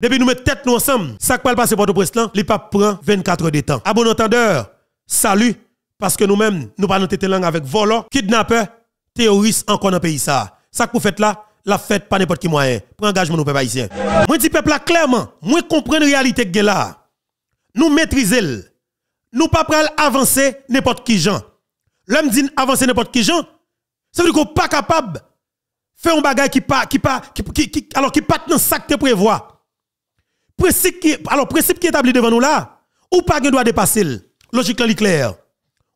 Depuis nous mettons tête nous ensemble, ça qui va passer pour le président, il pas prend 24 heures de temps. À bon entendeur, salut, parce que nous-mêmes, nous parlons de langue avec volant, kidnappeurs, terroristes encore dans le pays ça. que vous faites là, la fête pas n'importe qui moyen. Prends engagement nous peuple haïtien. Moi dis peuple là clairement, moi la réalité que là. Nous ne Nous pas prêts avancer n'importe qui gens. L'homme dit avancer n'importe qui gens, ça veut dire qu'on pas capable de faire un bagage qui pas qui pas qui, qui, qui alors qui pas dans sac te prévoit principe le alors, principe qui est établi devant nous là, ou pas qu'on doit dépasser. Logique est claire.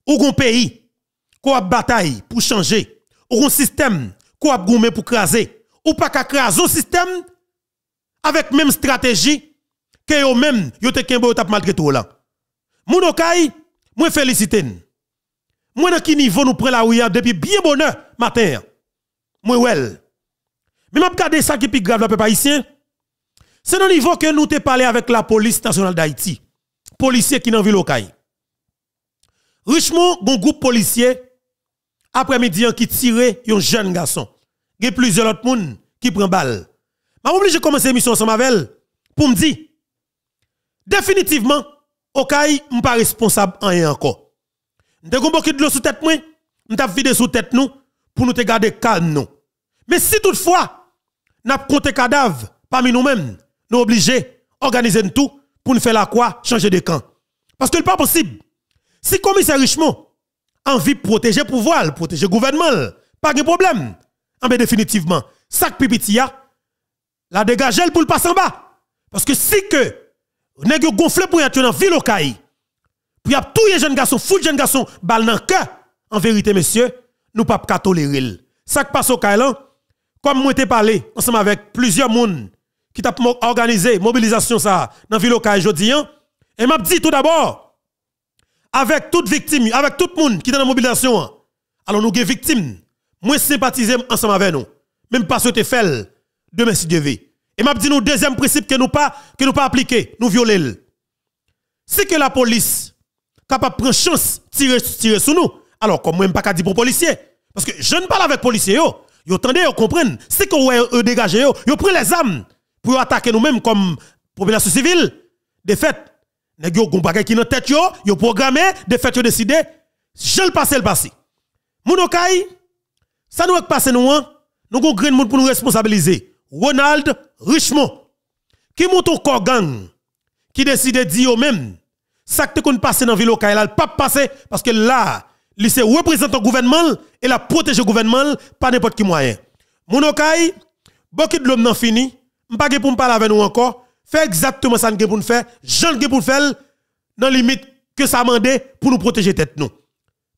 Ou qu'on pays, qu'on bataille pour changer. Ou qu'on système, qu'on gourmet pour craser. Ou pas qu'on craser un système avec même stratégie que vous même yo te kembo tap malgré tout là. Mounokai, moi félicite. Moi dans qui niveau nous prend la depuis bien bonheur matin. Moi wel. Mais m'a regarder ça qui est plus grave la peuple haïtien. C'est dans le niveau que nous avons parlé avec la police nationale d'Haïti. Policiers qui n'en ville Richement Richemont, un groupe policier, après-midi, hein, qui tirait un jeune garçon. Il y a plusieurs autres personnes qui prennent balle. Je suis obligé de commencer l'émission ensemble avec pour me dire, définitivement, Okaï n'est pas responsable en rien encore. Je suis de l'eau sous tête, nous je vidé sous tête nous pour nous garder calme. Mais si toutefois, nous avons compté cadavre parmi nous-mêmes, nous obligés organiser tout pour nous faire la quoi, changer de camp. Parce que n'est pas possible. Si le commissaire Richemont envie de protéger le pouvoir, protéger le gouvernement, pas de problème. En bien définitivement, sac pipitia, la dégager pour le passer en bas. Parce que si que, nèg gonflé pour y dans la ville au caille, pour y a tous les jeunes garçons, les jeunes garçons, balle dans cœur, en vérité, messieurs, nous pas tolérer. Ça qui passe au caille, hein. comme moi t'ai parlé, ensemble avec plusieurs personnes qui t'a organisé mobilisation ça dans ville locale aujourd'hui hein. et m'a dit tout d'abord avec toute victime avec tout le monde qui est dans la mobilisation hein, alors nous des victimes moi sympathiser ensemble avec nous même pas souhaiter faire demain si Dieu et m'a dit nous deuxième principe que nous pas que nous pas appliquer nous violer C'est que la police capable prendre chance tirer tirer sur nous alors comme moi pas dire pour policiers parce que je ne parle avec policiers yo yo tendez yo comprendre c'est que vous dégagé, yo ont pris les armes pour attaquer nous-mêmes comme population civile. De fait, nèg yo qui bagay ki nan tête yo, yo programmé, de fait yo décider, je le passé le passé. Mounokai, ça nous passé nous On hein. nous gon grand monde pour nous responsabiliser. Ronald Richmond qui monte au corps gang qui décide de dire même ça que qu'on passer dans la ville locale là pas passer parce que là il se représente le gouvernement et la protège le gouvernement pas n'importe qui moyen mon beaucoup de l'homme n'a fini pas pour pas parler avec nous encore. Fais exactement ce que pour faire, j'en que pour faire dans limite que ça mandé pour nous protéger tête nous.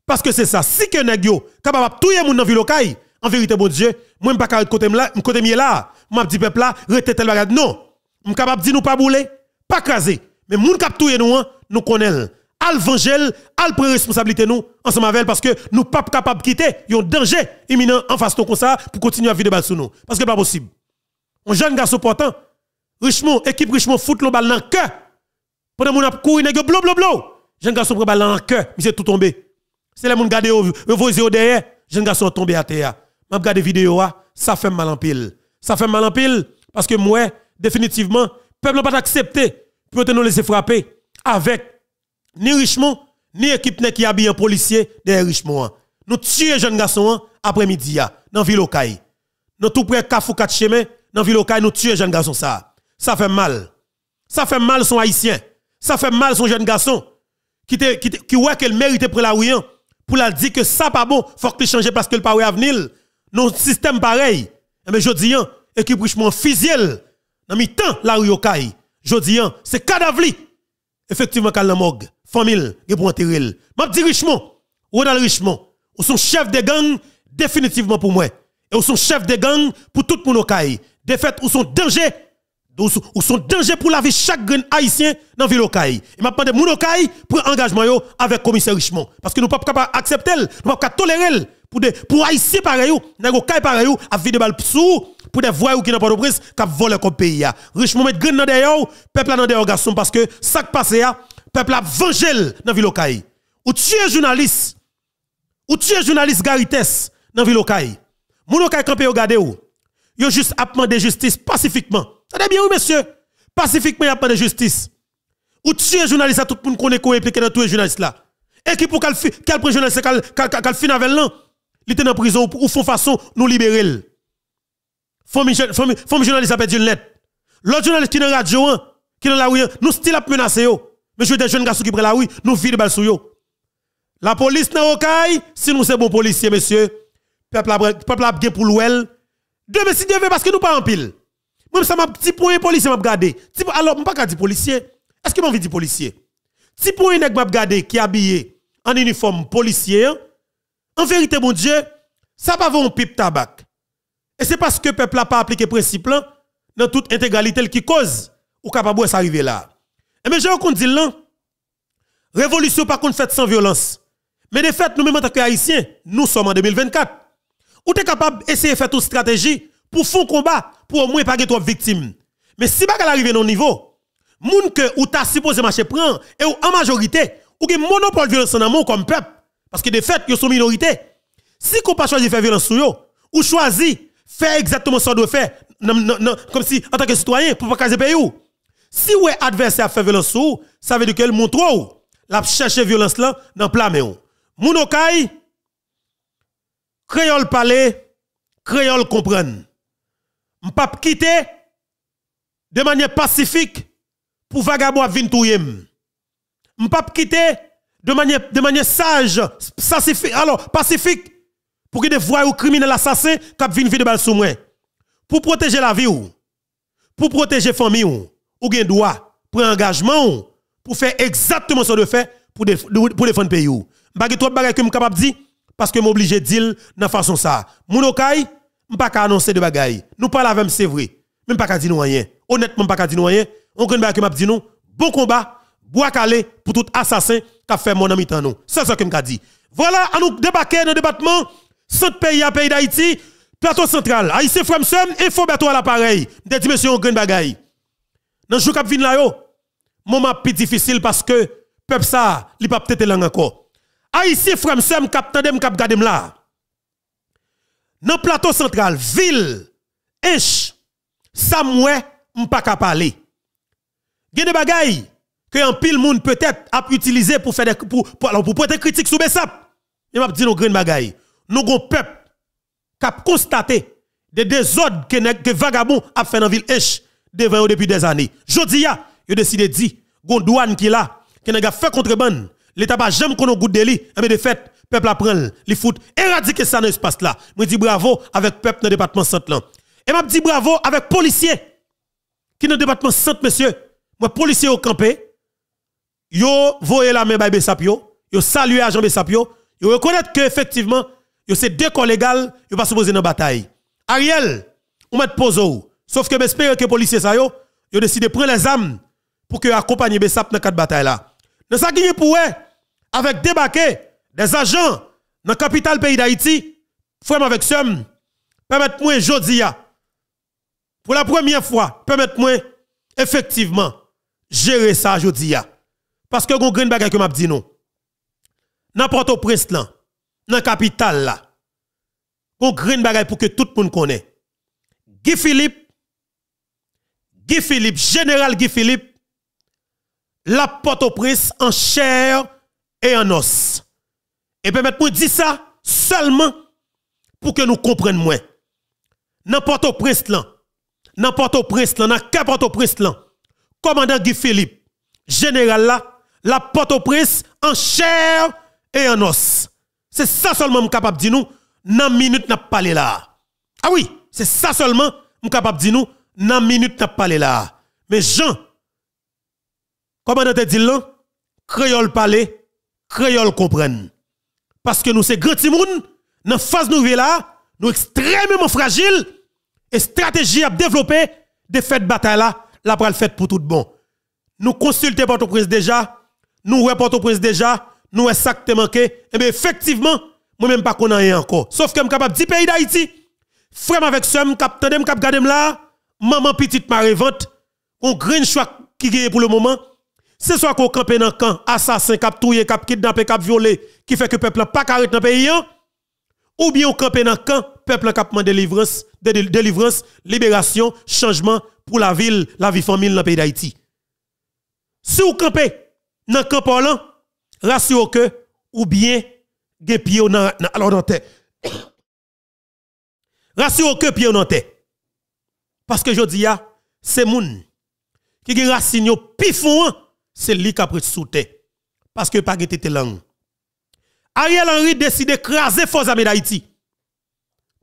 Parce que c'est ça, si que sommes capables de tout monde dans la ville locale, en vérité bon Dieu, moi pas carré côté là, côté là, Je dit peuple là, retenez tel bagade non. suis capable dire nous pas bouler, pas craser, mais les nous qui hein, nous nous connaissons. Al al prend responsabilité nous ensemble avec parce que nous ne pas capables de quitter, un danger imminent en face de comme ça pour continuer à vivre de sous nous parce que ce n'est pas possible un jeune garçon portant, Richemont, équipe Richemont, fout le ballon dans le cœur. Pendant mon couru, il blo blo blo. Jeune garçon prend balle dans le cœur, s'est tout tombé. C'est les gens gardé au yeux derrière, jeune garçon tombé à terre. M'a regardé vidéo ah. ça fait mal en pile. Ça fait mal en pile parce que moi définitivement peuple n'a pas accepté pour nous laisser frapper avec ni Richemont ni équipe qui habille un policier derrière Richemont. Ah. Nous tuer jeune garçon ah, après-midi dans la ville Caï. Nous tout près Kafou 4 chemins dans ville au nous tuer jeune garçon ça. Ça fait mal. Ça fait mal son haïtien. Ça fait mal son jeune garçon qui te, qui, qui ouais qu'elle mérite pour la rue... pour la dire que ça pas bon, faut que changer parce que le pas avenir. Non système pareil. Mais eh ben, je dis hein, équipe richement fisiel dans mi temps la rue Yokai. Je dis hein, c'est cadavre effectivement qu'elle la morgue. Famille, pour enterrer. M'a dit Richmond, Ronald Richmond, ou son chef de gang définitivement pour moi. Et ou son chef de gang pour tout le monde défaite ou son danger ou sont danger pour la vie chaque haïtien dans ville Okaï. Et m'a demandé de Okaï pour engagement avec le commissaire Richemont parce que nous pas capable accepter, nous pas capable tolérer pour des pour haïtien pareil, pas Okaï pareil à vide balle Balpsou pour des voyous qui n'ont pas de prince qui volent comme pays. Richemont met grain dans le peuple dans d'ailleurs garçon parce que ça qui passe peuple a vengé dans ville Où Ou tuer journaliste ou tuer journaliste Garites dans ville Okaï. Mon Okaï campé regarder ou yo juste à justice pacifiquement. de bien, ou monsieur. Pacifiquement, il a de justice. Ou tuer journaliste à tout le monde qu'on est impliqué dans tous les journalistes là. Et qui pour qu'elle prenne journaliste, qu'elle finisse avec l'an, elle en prison ou font façon nous libérer. Famille journaliste a perdu une lettre. L'autre journaliste qui est dans la radio, hein, qui est dans la rue, hein, nous c'est-il à menacer. Monsieur des jeunes garçons qui prennent la rue, nous vire bal sou yo. La police n'a aucun, si nous c'est bon policier, monsieur, peuple a bien pour l'ouel, mais si Dieu parce que nous pas en pile. Même ça, m'a petit point policier m'a gardé. Alors, m'a pas dit policier. Est-ce que m'a dit policier? Si point nèg m'a gardé qui habillé en uniforme policier. En vérité, mon Dieu, ça pas un pipe tabac. Et c'est parce que le peuple n'a pas appliqué principe là, dans toute intégralité qui cause, ou capable de arriver là. Et eh mais je vous dit là, révolution pas contre faite sans violence. Mais de fait, nous-mêmes en tant que haïtiens, nous sommes en 2024 ou t'es capable d'essayer de faire toute stratégie pour faire combat, pour au moins pas trop victime. Mais si pas arrive à un niveau, moun que ou t'as supposé marcher prend, et en majorité, ou est monopole violence en amour comme peuple, parce que de fait, ils sont minorité. Si qu'on pas choisi de faire violence sur yo, ou choisi faire exactement ce qu'on doit faire, comme si en tant que citoyen, pour pas casser pays ou. Si ou est adversaire faire violence sur ça veut dire qu'elle montre ou, la cherche violence là dans plat mais ou. Moun Créole parler, créole comprendre. Je pas quitter de manière pacifique pour vagabond venir touyer. Je pas quitter de manière de sage, pacifique, alors pacifique pour que des voir ou criminel assassin qui viennent vide balle sous Pour protéger la vie ou pour protéger la famille ou ou gen droit un engagement pour faire exactement ce de fait pour défendre le pays ou. Bagay trop bagay que je capable dire parce que m'obligé de dire de façon ça. Mon okay, pas annoncer de bagaille. Nous parlons avec c'est vrai. Même pas dire rien. Honnêtement pas dire rien. On que m'a dit nous bon combat, bois calé pour tout assassin qui a fait mon ami dans nous. C'est ça que m'a dit. Voilà, à nous débarquer dans le débattement centre pays à pays d'Haïti, plateau central. c'est Fremsem et faut bateau à l'appareil. dit monsieur on gagne bagaille. Dans jour qui vient là yo, moment plus difficile parce que peuple ça, il pas peut-être langue encore. Aïssi, frère m'sem cap tandem, cap là. Dans plateau central, ville, inch, Samoué, mouais, m parler. Gen des que un pile monde peut-être a utilisé pour faire des pour pour, pour porter critique sous Bessap. Et m'a dit nos grande bagaille. Nous gon peuple cap constater des désordres que, que vagabond a fait dans ville Eche devant depuis des années. Jodi a, yo décidé dit gon douane qui là, qui n'a fait contrebande L'État j'aime jamais connu goûte de li. Mais eh de fait, le peuple apprend, il fout, éradiquer ça dans l'espace là. Je dis bravo avec peuple dans le département saint Et je dis bravo avec les policiers qui dans le département centre, monsieur. Moi, policiers au campé, yo voyez la main Bessapio. Sapio, yo à agent Sapio, yo reconnaître que effectivement, yo c'est deux collègues, yo pas supposé dans bataille. Ariel, on met ou, Sauf que j'espère que les policiers ça yo, yo décidé prendre les armes pour que accompagner Bessap dans cette bataille là. Dans ça qui pour avec débarquer des agents dans la capitale pays d'Haïti, frère avec somme, permettez-moi dis, pour la première fois, permettez-moi effectivement gérer ça aujourd'hui. Parce que vous avez bagage que m'a dit non. porte au prince là, dans la capitale là, vous green bagage pour que tout le monde connaisse. Guy Philippe, Guy Philippe, général Guy Philippe, la porte au prince en chair et en os. Et permettez-moi de dire ça seulement pour que nous comprenions moins. N'importe au prince là, n'importe au prince là, n'importe au prince là, commandant Guy Philippe, général là, la porte au prince en chair et en os. C'est ça seulement que je capable de dire nous, dans minute n'a là. Ah oui, c'est ça seulement je capable de dire nous, dans minute n'a là. Mais Jean, commandant te dit là, créole parler, créole comprennent. Parce que nous c'est grand timoun, dans phase nouvelle là, nous extrêmement fragiles et stratégie à développer des fêtes bataille là, la pral fait pour tout bon. Nous consultons Port-au-Prince déjà, nous ouais au prince déjà, nous exactement ça manqué et bien effectivement, moi même pas qu'on rien encore. Sauf que je suis capable de pays d'Haïti, frère avec soeur, cap tandem cap gadem là, maman petite ma vente, on grain choix qui est pour le moment. C'est soit qu'on campe dans camp, assassin, cap touye, cap kidnappé, cap violé, qui fait que le peuple pas carré dans pays, hein? ou bien on campe dans camp, peuple cap de délivrance, délivrance, libération, changement pour la ville, la vie famille dans le pays d'Haïti. Si on campe dans le camp là, rassurez que ou bien des pieds dans alors dans Rassurez-vous que pieds dans terre. Parce que je dis ah, c'est moun qui gen racine plus c'est lui qui a pris le Parce que pas était langue. Ariel Henry décide de force armée d'Haïti.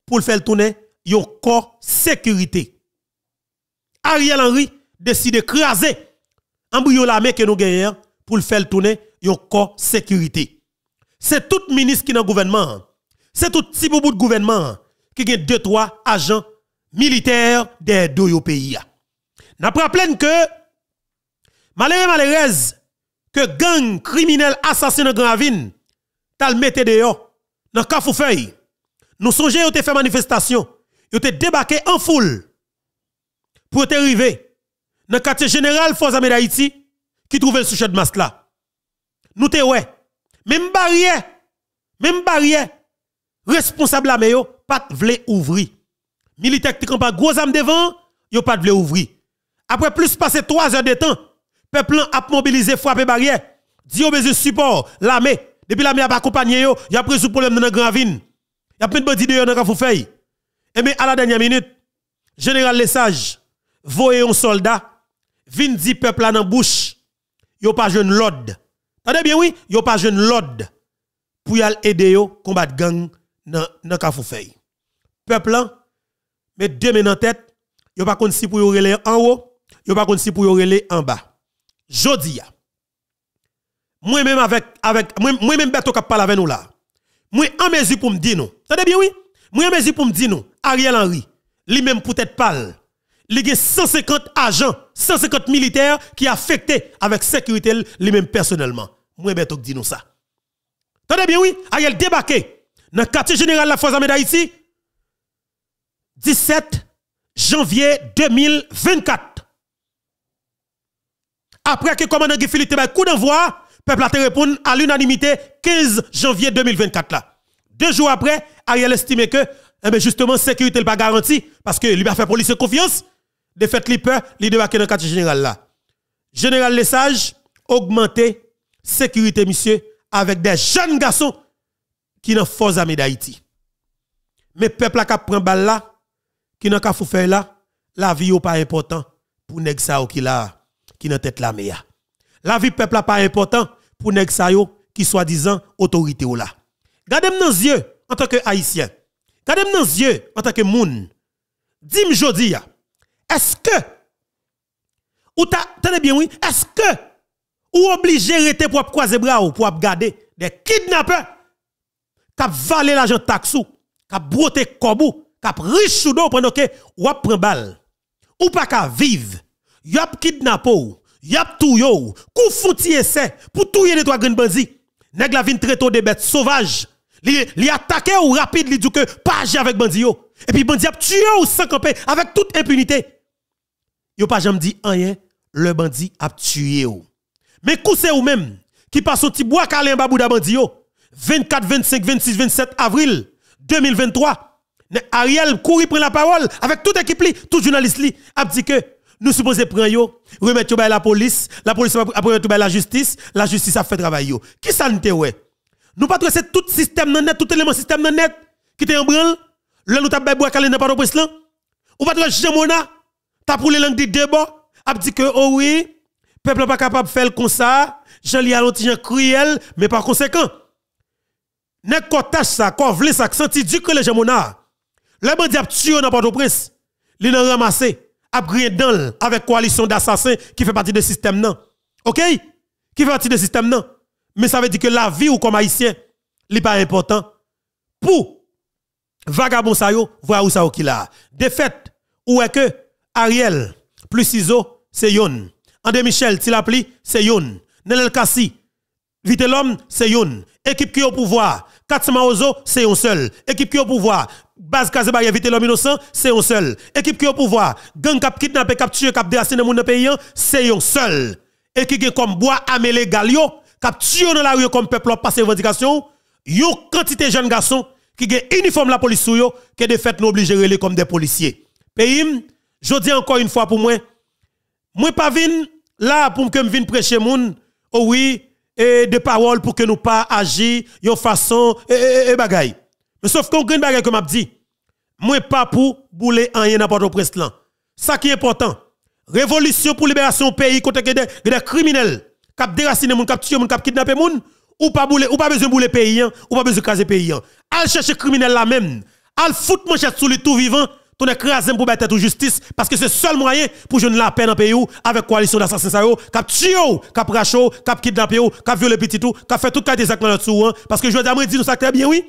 Pour le faire tourner, il y sécurité. Ariel Henry décide craser embryon l'armée que nous gagnons pour le faire tourner, il y sécurité. C'est tout ministre qui est dans le gouvernement. C'est tout petit bout de gouvernement qui a deux, trois agents militaires des deux pays. N'a pas que Malheureusement, que gang criminel assassin de Gravine, le mette dehors, dans Cafoufeuille. Nous songeons, ont fait manifestation, ont débarqué en foule pour te arriver dans le quartier général Force Armée d'Haïti qui trouvait sous de masque là. Nous te ouais. Même barrière, même barrière, responsable la yo, pas vle ouvrir. Militaire qui pas gros âme devant, a pas ouvrir. Après plus passer trois heures de temps, Peuple a mobilisé, frappé barrière. Dieu a besoin de support, l'armée. Depuis l'armée a accompagné, il a pris le problème dans la gravine. Il a plein de bandits dans la Et mais à la dernière minute, général Lesage, voye un soldat, vin dit peuple dans la bouche, yo pas jeune l'ode. Tendez bien oui, yo pas jeune l'ode pour y aider yo combattre gang dans dans Kafoufei. Peuple met deux mains en tête, yo pas si pour relayer en haut, yo pas si pour relayer en bas. Jodia. Moi-même avec, avec, moi-même je qui parle avec nous là. Moi en mesure pour me dire non. T'entendez bien oui? Moi en mesure pour me dire non. Ariel Henry, lui-même peut-être parle. Il y a 150 agents, 150 militaires qui affectés avec sécurité lui-même personnellement. Moi bête qui dit non ça. T'entendez bien oui? Ariel débarqué dans le quartier général de la force d'Haïti 17 janvier 2024. Après que commandant Gifili te coup d'envoi, peuple a été répondu à l'unanimité 15 janvier 2024 là. Deux jours après, Ariel estime que eh ben justement sécurité n'est pas garantie parce que lui a fait police confiance. De fait, li peur, li a dans le quartier général là. Général Lesage augmenter sécurité monsieur avec des jeunes garçons qui n'ont force armée d'Haïti. Mais peuple a prend balle là, qui n'a qu'à faire là, la vie n'est pas important pour nèg ça qui là qui dans tête la mea. La vie peuple n'est pas important pour nèg sa yo qui soi-disant autorité ou là. Gardez-moi dans yeux en tant que haïtien. Gardez-moi dans yeux en tant que moun. Dis-moi jodi Est-ce que ou t'as bien oui, est-ce que ou obligé rete pour croiser bras ou pour garder des kidnappeurs qui valé l'argent taxou, qui broté kobou, qui riche sous pendant que ou prend balle. Ou pas qu'à vivre yop kidnappo, yop touyo, kou fouti essai pour touyer les trois grands bandits. Nèg la vin traite de bêtes sauvages. Li, li attaqué ou rapide, li dit que pas avec bandi yo. Et puis bandi a tué ou sans camper avec toute impunité. Yo pas jamais dit rien, le bandi a tué ou. Mais c'est ou même qui passe au petit bois calé en babouda bandi yo. 24, 25, 26, 27 avril 2023. Ariel courit prend la parole avec toute équipe li, tout journaliste li, a dit que nous supposons prendre yo, remettre yo la police, la police après tout la justice, la justice a fait travail yo. Qui ça n'était ouais? Nous pas tracer tout système dans net, tout élément système dans net qui était en branle. Là nous t'as boire calé dans pas presse là. Ou pas tracer Jamona, t'as pour les langues de débat, a dit que oh oui, peuple pas capable de faire comme ça, j'en li alonti cruel, mais par conséquent, nèg kotage ça, quoi, vle ça, senti du que les Jamona. Le bandit a tué dans Port-au-Prince, li n'a ramassé a dans avec coalition d'assassins qui fait partie de système non. OK Qui fait partie du système non. Mais ça veut dire que la vie ou comme haïtien, n'est pas important. Pour vagabond ça yo, voyez où ça qui là. Défaite ou est que Ariel plus Ciso c'est yon. André Michel Tilapli c'est yon. Nenel Kassi, vite l'homme c'est yon. Équipe qui au pouvoir, 4, Ozo, c'est un seul. Équipe qui au pouvoir, base Kazeba éviter l'homme innocent, c'est un seul. Équipe qui au pouvoir, gang cap kidnappé, cap cap déraciné moun dans pays, c'est un seul. Et qui est comme bois amélé galio, dans la rue comme peuple passe revendication, yon quantité jeunes garçons qui gen uniforme la police sou yo, qui de fait nous obligé comme des policiers. Pays, je dis encore une fois pour moi, moi pas vin là pour que me vienne prêcher moun, oh oui, et des paroles pour que nous pas agir de façon et, et, et bagaille. Mais sauf qu'on gagne bagaille comme m'a dit. Moi pas pour bouler en à n'importe presse là. Ça qui est important. Révolution pour libération pays contre des des criminels cap déraciner moun cap tuer moun cap kidnapper moun ou pas bouler ou pas besoin bouler pays hein, ou pas besoin caser pays. Hein. Al chercher criminel là même. Al fout manchette sous les tout vivant est écrase pour mettre ou justice, parce que c'est le seul moyen pour ne la peine dans pays avec coalition d'assassins, cap tué, cap racho, cap kidnappé, cap violé petit tout, cap fait tout cas des actes dans notre parce que je veux dire, nous ça très bien, oui.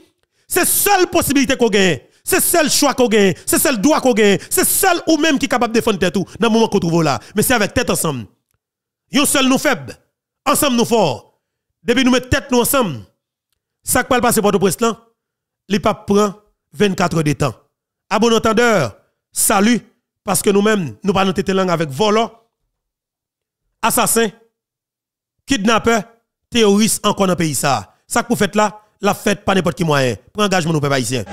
C'est seule possibilité qu'on gagne. C'est seul choix qu'on gagne, c'est le seul droit qu'on gagne, c'est le seul ou même qui est capable de défendre tête tout dans le moment qu'on trouve là. Mais c'est avec tête ensemble. Yon seul nous faible, ensemble nous fort. Depuis nous mettons tête nous ensemble, ça qui passer pour le président, les papes prend 24 heures de temps. A bon entendeur, salut, parce que nous-mêmes, nous parlons nous langue avec volant, assassin, kidnappeur, terroriste encore dans le pays ça. que vous faites là, la fête pas n'importe qui moyen. Prends engagement nous peuple haïtien.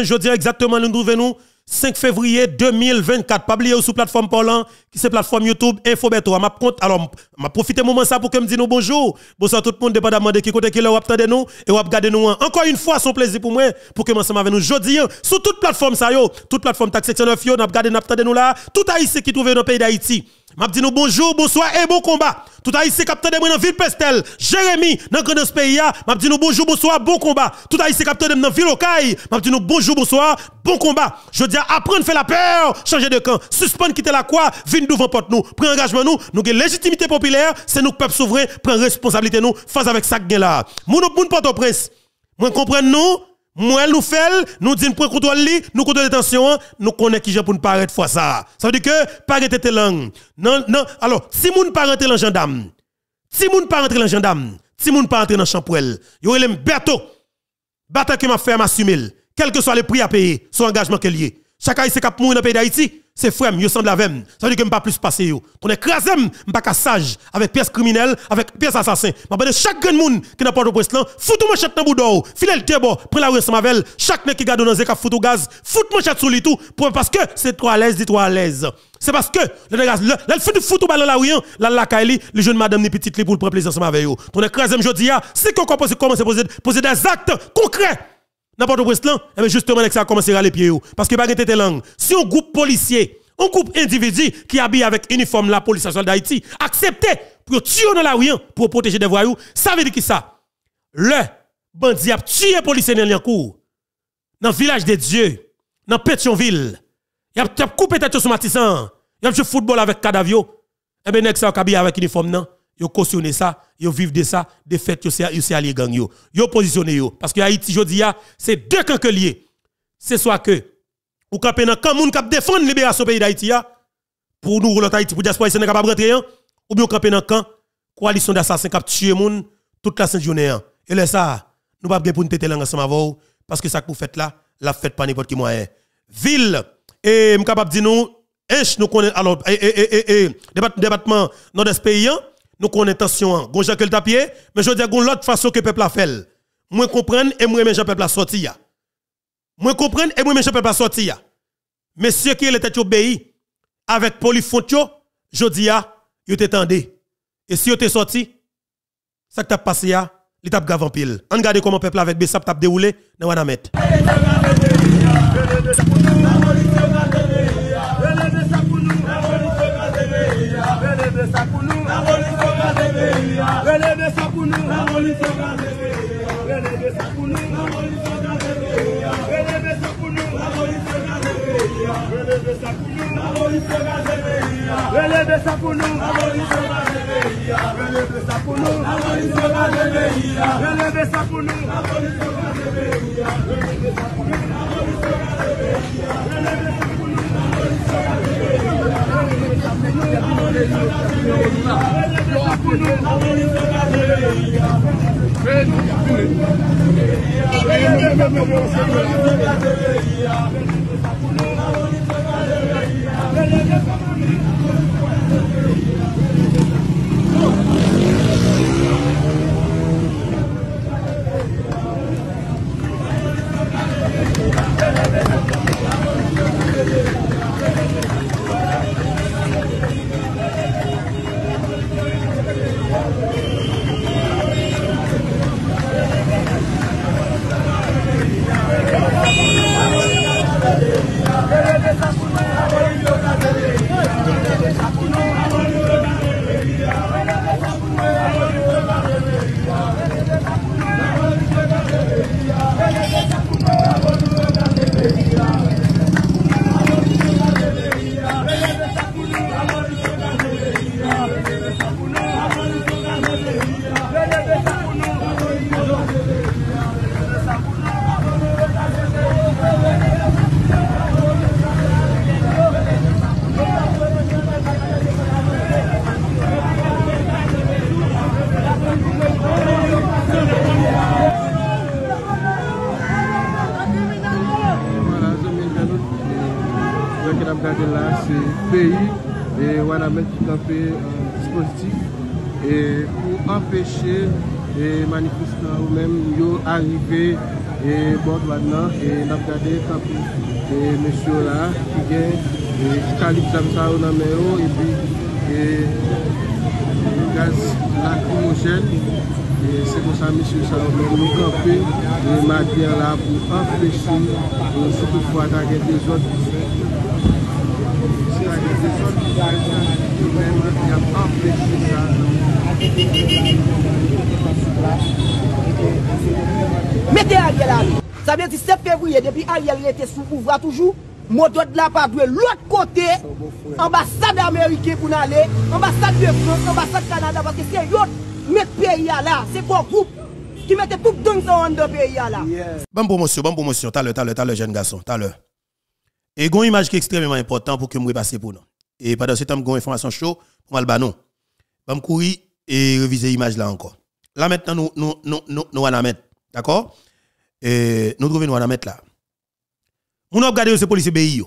je dis exactement nous trouvons nous 5 février 2024. Pas oublier sur plateforme Paulan, qui c'est plateforme YouTube Infobeto. M'a alors m'a profité moment ça pour que me dise nous bonjour. Bonsoir tout le monde dépendamment de qui côté qui là attendez nous et vous regardez nous. Encore une fois, c'est un plaisir pour moi pour que ensemble avec nous dis hein, sur toute plateforme ça yo, toute plateforme taxe section 9 yo, n'a regardé n'a nous là, tout haïtien qui trouve dans le pays d'Haïti. M'a dit nous bonjour, bonsoir et bon combat. Tout ici, capteur de moi dans ville Pestel, Jérémy dans grand pays hein. m'a dit nous bonjour, bonsoir, bon combat. Tout ici, capteur de moi dans ville Okaï, m'a dit nous bonjour, bonsoir, bon combat. Je dis apprendre faire la peur, oh. changer de camp, suspendre quitter la croix, venir devant porte nous, prendre engagement nous, nous avons légitimité populaire, c'est nous peuple souverain, prendre responsabilité nous face avec ça là. Moun moun Port-au-Prince. Moi comprendre nous moi, nous faisons, nous disons pour contrôle, nous contrôlons tension, nous connaissons qui j'ai pour ne pas arrêter fois ça. Ça veut dire que, pas arrêter langue. Non, non, alors, si moun pas rentrer dans gendarme, si moun pas rentrer dans gendarme, si moun pas rentrer dans champouel, yo relèm bientôt, bateau que m'a fait m'assumer, quel que soit le prix à payer, son engagement qu'elle y est. Chaque haïtien qui mourir dans le pays d'Haïti, c'est frère, il semble la même. Ça veut dire que je pas plus passer yo. Ton écrasé, je pas sage avec pièces criminelles avec pièce assassin. Mais ben chaque grand monde qui n'a pas de presse là, fout mon chat dans boudou, le débo, prenez la rue mavel, chaque mec qui garde dans le fout au gaz, foutre mon chat sous le tout pour parce que c'est trop à l'aise, dit trop à l'aise. C'est parce que le nèg le, le fout fout la rue, la la kaili, le jeune madame ni petite li pour le prendre plaisir ensemble avec yo. Ton écrasé, je dis ah, c'est que qu'on commence à poser des actes concrets n'importe où là, eh ben, justement, ça a commencé à les pieds. Parce que pas de langue. Si un groupe policier, un groupe individu qui habille avec uniforme la police nationale d'Haïti, accepte pour tuer dans la rue hein, pour protéger des voyous, ça veut dire qui ça? Le bandit a tué policier dans lien-cours, dans le village des dieux, dans Pétionville. Il a coupé tête sur Matissan. Il a joué football avec Cadavio. Et eh bien, ça a habillé avec uniforme, non? yo cautionné ça, yo vivent de ça, de fait yo c'est yo allié gang yo. Yo positionné yo parce que Haïti jodi a, c'est deux camps que liés. C'est soit que ou camper dans camp moun cap défendre libération pays d'Haïti pour nous l'autre Haïti pour diaspora c'est capable rentrer ou bien camper dans camp coalition d'assassins cap tuer moun toute la sainte journée Et le ça, nous pas bien pour nous têter langue ensemble parce que ça que vous faites là, la fête pas n'importe qui moyen. Eh. Ville et m'capable dire nous, nous connaissons. alors et, et, et, département nord-est pays nous connaissons intention. Hein. Gon Jacques le tapier, mais je dis gon l'autre façon que le peuple a fait. Moi comprendre et moi je peuple a sorti Moi comprendre et moi je peuple a sorti Mais Monsieur qui était obéi avec Polyfontio, je dis il yo t'étendé. Et si yo t'es sorti, ça que t'a passé ya, il t'a gavé en pile. On regarde comment peuple avec Bessap t'a déroulé dans mettre. Vele de sapounou, la polisyo gade vehiya Vele de sapounou, la polisyo gade vehiya E Manifestan ou men yo arive e Bout wad nan e Nap yade kapi Monsiyo la Kige Kalib samsa ou nan men yo Yon gaz lakou mojen Sekonsan monsiyo san Moun kapi Mat diyan la pou enfleshi Soutou fwa dage de joun Soutou fwa dage de joun Soutou fwa dage de joun Soutou fwa dage de joun Mettez Ariel à Ça veut dire 7 février, depuis il était sous pouvoir toujours, moto de la part de l'autre côté, ambassade américaine pour aller, ambassade de France, ambassade Canada, parce que c'est l'autre met pays là, c'est pour groupe qui mettait tout dans le de pays là. Bonne promotion, bonne promotion, t'as le, t'as le, t'as jeune garçon, t'as le. Et une image qui est extrêmement importante pour que je passe pour nous. Et pendant ce temps, a une information chaud pour Malbanon. Je vais courir et reviser l'image là encore. Là maintenant, nous, nous, nous, nous, la mettre. D'accord Et nous trouvons nous allons mettre là. Nous avons regardé ce policier BI.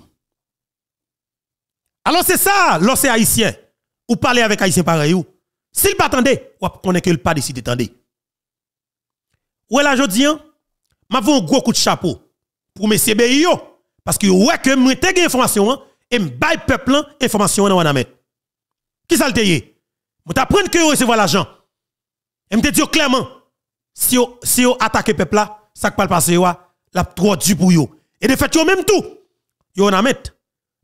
Alors c'est ça, l'océan haïtien, ou parler avec haïtien pareil. S'il pas on ou que le pas décidé d'attendre. Ou là, je dis, hein, un gros coup de chapeau pour monsieur CBI. Parce que ouais que moi te information hein, et m'baille peuple hein, information dans la mettre. Qui ça le Moi t'apprendre que recevez l'argent. Et me dit clairement, si vous si attaquez le peuple là, ça ne pas passer, la trop du pour vous. Et de fait, vous même tout, vous en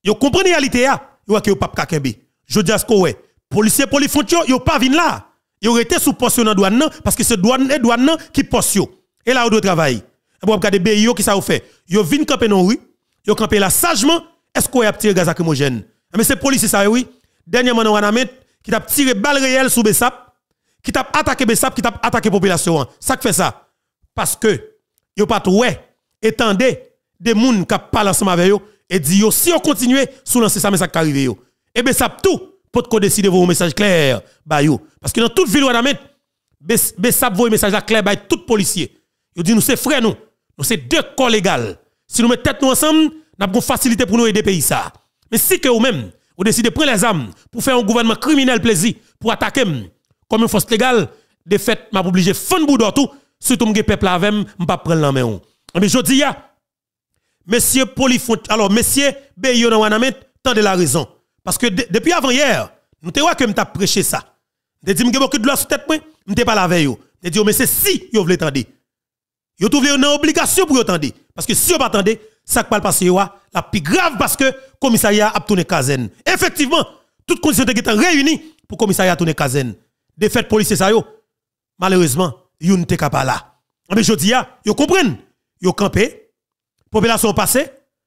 Vous comprenez la réalité, vous avez pas kakembe. Je dis à ce que vous policiers policiers, ils ne vous pas venus là. Vous été sous position dans douane parce que c'est douane et douane qui poste. Et là, vous travaillez. travailler. Et vous regardez BIO qui ça vous fait. Vous venez camper non rue, vous camper là sagement, est-ce qu'on a tiré gaz à eh, Mais c'est policier ça oui. Dernièrement, on a qui a tiré balle réelle sous Bessap qui t'a attaqué Bessap, qui t'a attaqué population. Hein. Ça fait ça. Parce que, yo pas trouvé, étendez des gens qui parlent ensemble avec yo, et dit si on continue, sous lancer ça, mais ça arrive yo. Et Bessap tout, pour qu'on décider vos messages clairs, bah yo. Parce que dans toute ville où on Bessap vos messages message clair, bah tout policier. Yo dit nous c'est frères nous, nous c'est deux corps Si nous mettons tête nous ensemble, nous avons facilité pour nous aider pays ça. Mais si que vous même, vous décidez de prendre les armes pour faire un gouvernement criminel plaisir, pour attaquer comme une force légale. De fait, m'a obligé fond boudot tout, surtout que peuple avec pas prendre la main. Mais eh je dis monsieur Polifont, alors monsieur Beyo y tant de la raison parce que depuis avant hier, nous te que m'ta prêché ça. avons dit m'ge beaucoup de douleur sur tête moi, suis pas la veille yo. dis, dit oh, mais c'est si vous voulez attendre. Yo trouvé une obligation pour yo attendre. parce que si vous pas attendre, ça ne va passer la plus grave parce que le commissariat a tourné Kazen. Effectivement, toutes conditions est réunies pour le commissariat tourner Kazen défaite policiers ça yo. Malheureusement, ne te pas là. Ah, mais je dis ya, ah, yo comprennent. Yo campé, population passée.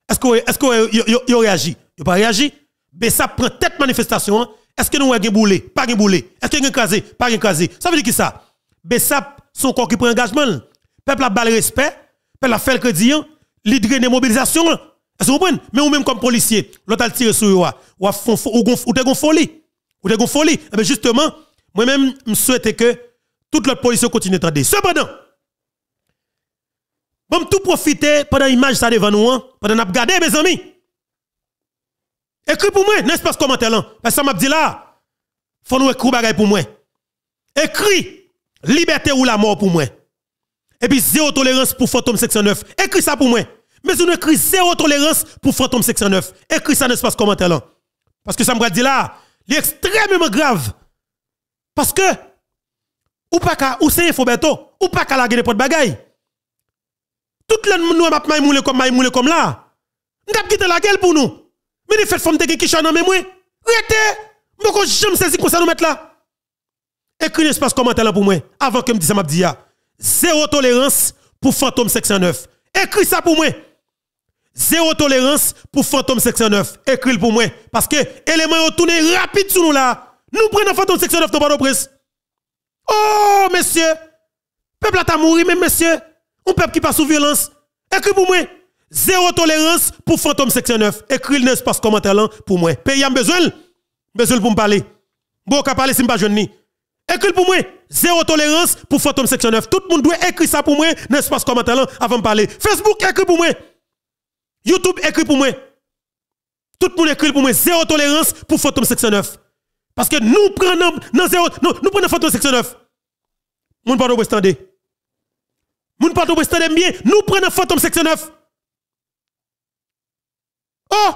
Est-ce que est-ce que ont réagi Ils réagi? pas réagi. Mais ça prend tête manifestation. Hein. Est-ce que nous avons boulé? Pas gen Est-ce que gen casé? Pas gen Ça veut dire qui ça? Bessap son corps qui prend engagement. Peuple a le respect, peuple a fait le crédit, hein. L'idée des mobilisation. Hein. Est-ce que vous comprenez? Mais vous même comme policier, l'autre a tiré sur vous, ou a ou te gon folie. Ou te gon folie. Mais justement, moi-même, je souhaite que toute la police continue d'entendre. Cependant, vais tout profiter pendant l'image ça devant nous, hein, pendant nous regarder mes amis. Écris pour moi, n'est-ce pas ce commentaire là? Parce que ça m'a dit là, faut nous écrire pour moi. Écris liberté ou la mort pour moi. Et puis zéro tolérance pour fantôme 609. Écris ça pour moi. Mais nous écrit zéro tolérance pour fantôme 609. Écris ça n'est-ce pas ce commentaire là. Parce que ça m'a dit là, il extrêmement grave parce que, ou pas qu'à, ou c'est Fobeto, ou pas qu'à la gueule de bagay. Tout le monde nous m'a moulé comme moule comme là. Nous avons quitté la gueule pour nous. Mais les fêtes font des qui en dans mes moi. Moi, je jamais saisi comme ça nous mettre là. Écris l'espace commentaire pour moi. Avant que je me dise ça, je dis ah. Zéro tolérance pour Fantôme 609. Écris ça pour moi. Zéro tolérance pour Fantôme 609. Écris pour moi. Parce que l'élément est rapide sur nous là. Nous prenons photo de section 9 de presse. de Oh, monsieur! Peuple a t'a mourir, mais monsieur. Un peuple qui passe sous violence. Écris pour moi. Zéro tolérance pour fantôme section 9. Écris le pas commentaire là hein, pour moi. Pays a besoin. Besoin pour me parler. Bon, qu'à parler si pas jeune Écris pour moi. Zéro tolérance pour fantôme section 9. Tout le monde doit écrire ça pour moi dans l'espace commentaire là avant de parler. Facebook, écris pour moi. YouTube, écris pour moi. Tout le monde écrit pour moi. Zéro tolérance pour fantôme section 9. Parce que nous prenons non, zéro, nous, prenons photo section 9. Moun pas de ne Moun pas de bien, nous prenons photo section 9. Oh,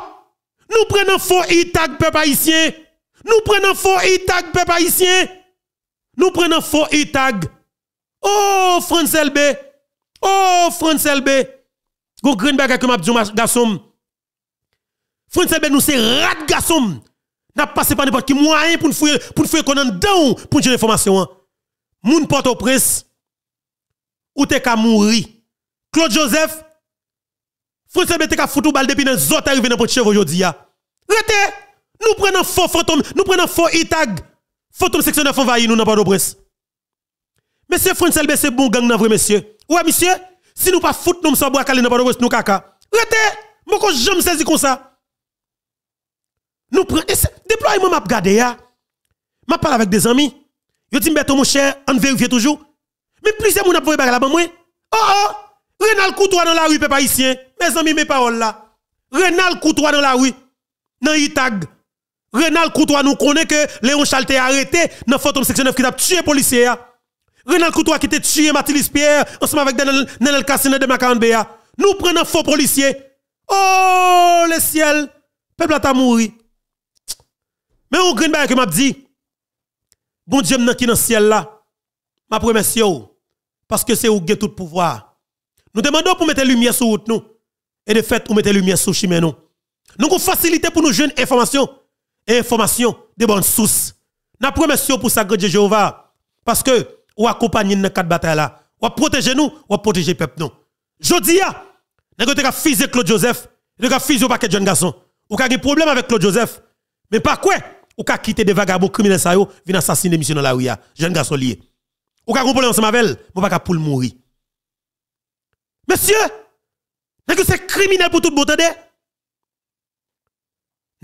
nous prenons faux itag peuple haïtien. Nous prenons faux itag peuple haïtien. Nous prenons faux itag. Oh, France LB. Oh, France LB. Go Greenberg avec comme dit garçon. France LB nous c'est rat garçon n'a passé par n'importe qui moyen pour nous fouiller pour fouiller qu'on dedans pour tirer information hein. moun porte au presse ou t'es qu'à mourir Claude Joseph François Bete ka foutou bal depuis dans zot arrivé dans Porte-Chèvre aujourd'hui hein. Rete nous prenons faux fantôme nous prenons faux itag fantôme sectionnaire envahi nous dans pas au presse. Monsieur François Bete c'est bon gang dans vrai monsieur Ouais monsieur si nous pas foutre nous sommes bois calé dans port au presse nous kaka Rete moi quand jamais saisi comme ça nous prenons. Déploiement, m'a regardé. M'a parle avec des amis. Yo dis mais mon cher, on vérifie toujours. Mais plusieurs moun ap baga la ban moi. Oh oh! Renal Koutoua dans la rue, peuple haïtien. Mes amis, mes paroles là. Renal Koutoua dans la rue. Dans Itag. Renal Koutoua nous connaît que Léon Chalte a arrêté dans photo Section 9 qui a tué policier. Renal Koutoua qui a tué Matilis Pierre ensemble avec Nenel Cassine de Macanbea. Nous prenons faux policier. Oh le ciel! Peuple a mouru. Mais au avez que m'a dit, bon Dieu je suis dans ciel là, m'a remercie parce que c'est où avez tout pouvoir. Nous demandons pour mettre lumière sur route nous et de fait pour mettre lumière sur chemin nous. Nous avons facilité pour nos jeunes information, et informations de bonnes sources. Nous remercions pour ça, Dieu Jéhovah, parce que ou accompagne dans quatre batailles là, ou protéger nous, ou protéger peuple nous. Jodia, dis nous avons fils Claude Joseph, nous avons faire un paquet de jeunes garçons. Ou ka un problème avec Claude Joseph. Mais par quoi ou ka quitter des vagabonds criminels ça yo vin assassiner monsieur dans la rue jeune garçon lié ou ka comprendre ensemble avec pa pas poule mourir monsieur vous c'est criminel pour tout bon tande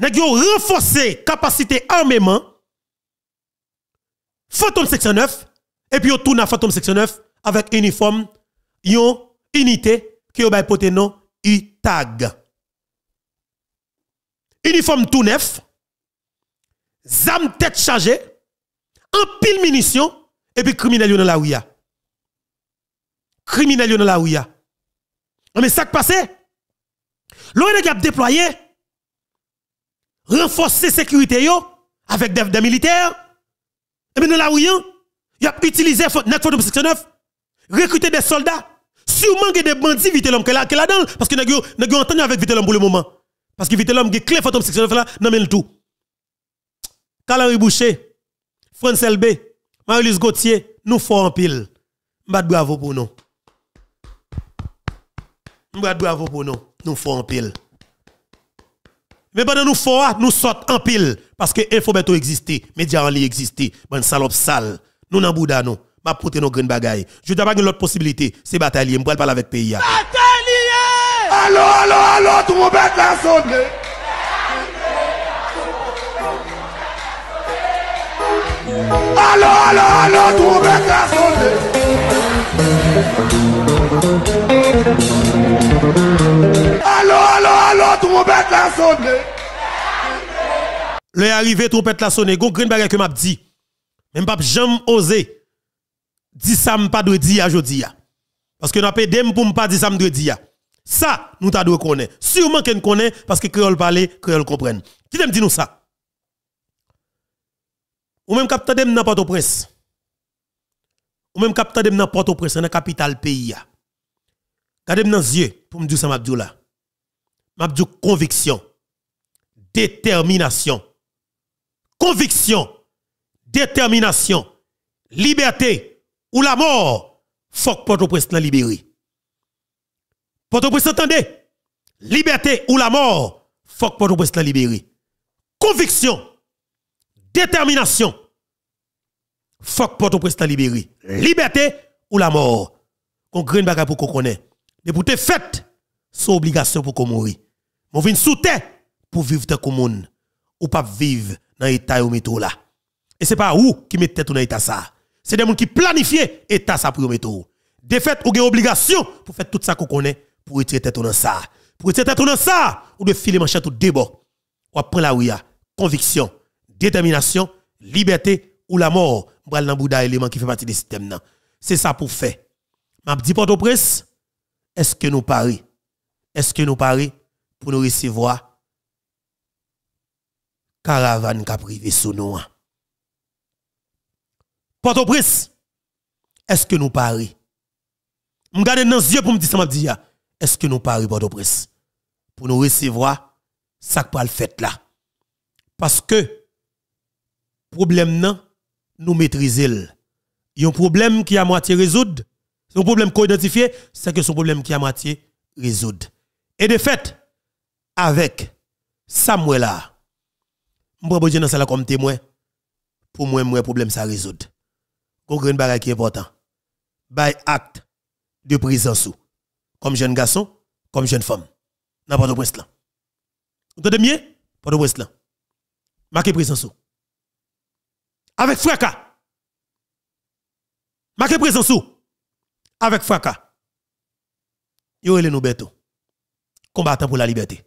nèg yo renforcer capacité armement Phantom section 9 et puis on tourne à Phantom section 9 avec uniforme yon unité qui yo bay non nom UTAG uniforme tout neuf zam tête chargée, en pile munitions, et puis criminel dans la rue. Criminel dans la rue. Ah, mais ça qui passe, l'ONG a déployé, renforcer sécurité avec des, des militaires, et bien dans la rue, il a utilisé notre photo 69, recruté des soldats, sûrement des bandits vite l'homme que là, que là-dedans, parce que nous avons entendu avec vite l'homme pour le moment. Parce que vite l'homme qui clé photo 69 là, non le tout. Salari Boucher, France LB, marie Gauthier, nous fort en pile. M'bat bravo pour nous. M'bat bravo pour nous. Nous fort en pile. Mais pendant nous fort, nous sortons en pile. Parce que Beto existe, médias en ligne existe, bonne salope sale. Nous n'en bouda nous. M'a porté nos grandes bagailles. Je n'ai pas l'autre possibilité, c'est batailler. pas parler avec pays. Hein. Bataille! Allô, allô, allô, bête la sonne! Allô, allô, allô, tout bête l'a sonner. Allô, allô, allô, tout bête l'a sonne. Le arrivé, trompette la sonne, Gon green bagay que m'a dit. Même pas jamais osé. Dis ça pas de dire aujourd'hui. Parce que n'a pas pour pas dire ça de dire. Ça, nous t'a de connaître. Sûrement qu'on connaît parce que créole parler, créole comprennent Qui t'aime dit nous ça? Ou même capitaine de dans porte au prince Ou même capteur de dans porte au prince dans la capitale pays. Gardez dans les yeux pour me dire ça, Mabdou là. Mabdou, conviction, détermination. Conviction, détermination, liberté ou la mort, faut que Port-au-Prince la libéré. Port-au-Prince, Liberté ou la mort, faut que Port-au-Prince la libéré. Conviction, détermination, Fok poto presta libéré. Eh. Liberté ou la mort. Qu'on graine baga pour qu'on connaisse. Mais pour te fête, c'est obligation pour qu'on mourir. Mon vin sous terre pour vivre ta commune. Ou pas vivre dans l'état ou métro là. Et c'est pas où qui met tête dans l'état ça. C'est des gens qui planifient l'état ça pour De fait, ou avez obligation pour faire tout ça qu'on connaît pour retirer tête dans ça. Pour retirer tête dans ça, ou de filer manchette tout debout. Ou après la ya. conviction, détermination, liberté, ou la mort, bral nan bouda élément qui fait partie du système C'est ça pour faire. M'a dit Port-au-Prince, est-ce que nous parions. Est-ce que nous parions. pour nous recevoir caravane qui a privé sous nous hein? Port-au-Prince, est-ce que nous parions. Je dans les yeux pour me dire ça, m'a dit est-ce que nous parlez Port-au-Prince pour nous recevoir ça que pas le fait là Parce que problème non nous maîtriser. Il y a un problème qui a moitié résoudre. C'est un problème qu'on identifié c'est que son problème qui a moitié résoudre. Et de fait, avec Samuel là, je vais Dieu dans ça comme témoin pour moi un problème ça résoudre. une bagage qui est important. By acte de présence comme jeune garçon, comme jeune femme. N'importe où là. Vous entendez bien? Pas de là. Marquez présence avec fracas. Marquez présence sous avec fracas. Yo les nous Combattant pour la liberté.